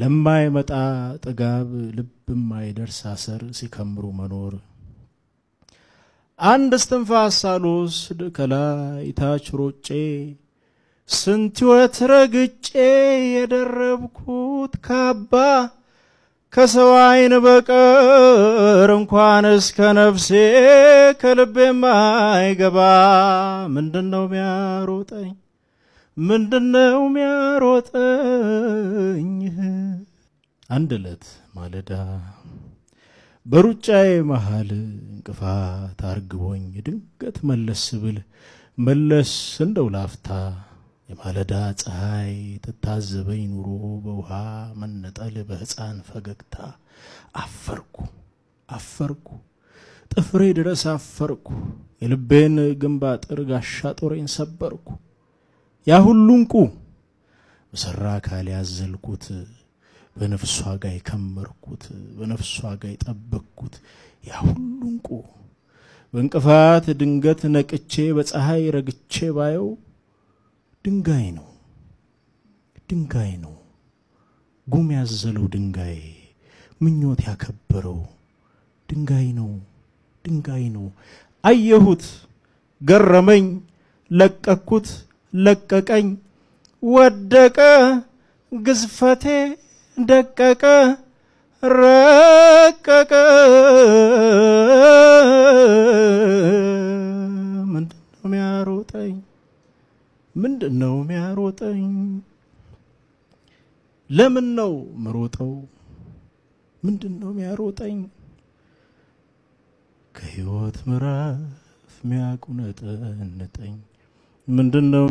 ለማይመጣ ጥጋብ ልብ የማይደርስ አሰር ሲከምሩ መኖር አንድ እስትንፋስ ሳልወስድ ከላይ ታች ሮጬ ስንት ሕይወት ረግጬ የደረብኩት ካባ ከሰው ዓይን በቀር እንኳን እስከ ነፍሴ ከልቤ ማይገባ ምንድነው ሚያሮጠኝ? ምንድነው ሚያሮጠኝ? አንድ ዕለት ማለዳ በሩጫዬ መሃል እንቅፋት አርግቦኝ ድንገት መለስ ስብል መለስ እንደው ላፍታ የማለዳ ፀሐይ ትታዘበኝ ኑሮ በውሃ መነጠል በሕፃን ፈገግታ አፈርኩ አፈርኩ ጥፍሬ ድረስ አፈርኩ የልቤን ግንብ አጥር ጋሻ ጦሬን ሰበርኩ ያ ሁሉ እንቁ በሠራ አካል ያዘልኩት በነፍሷ ዋጋ የከመርኩት በነፍሷ ዋጋ የጠበቅኩት ያ ሁሉ እንቁ በእንቅፋት ድንገት ነቅቼ በፀሐይ ረግቼ ባየው ድንጋይ ነው ድንጋይ ነው ጉም ያዘለው ድንጋይ ምኞት ያከበረው ድንጋይ ነው ድንጋይ ነው። አየሁት፣ ገረመኝ፣ ለቀኩት፣ ለቀቀኝ፣ ወደቀ ግዝፈቴ ደቀቀ ረቀቀ ምንድነው ሚያሮጠኝ ምንድነው ሚያሮጠኝ ለምን ነው ምሮጠው ምንድነው የሚያሮጠኝ? ከህይወት ምዕራፍ ሚያቁነጠንጠኝ ምንድነው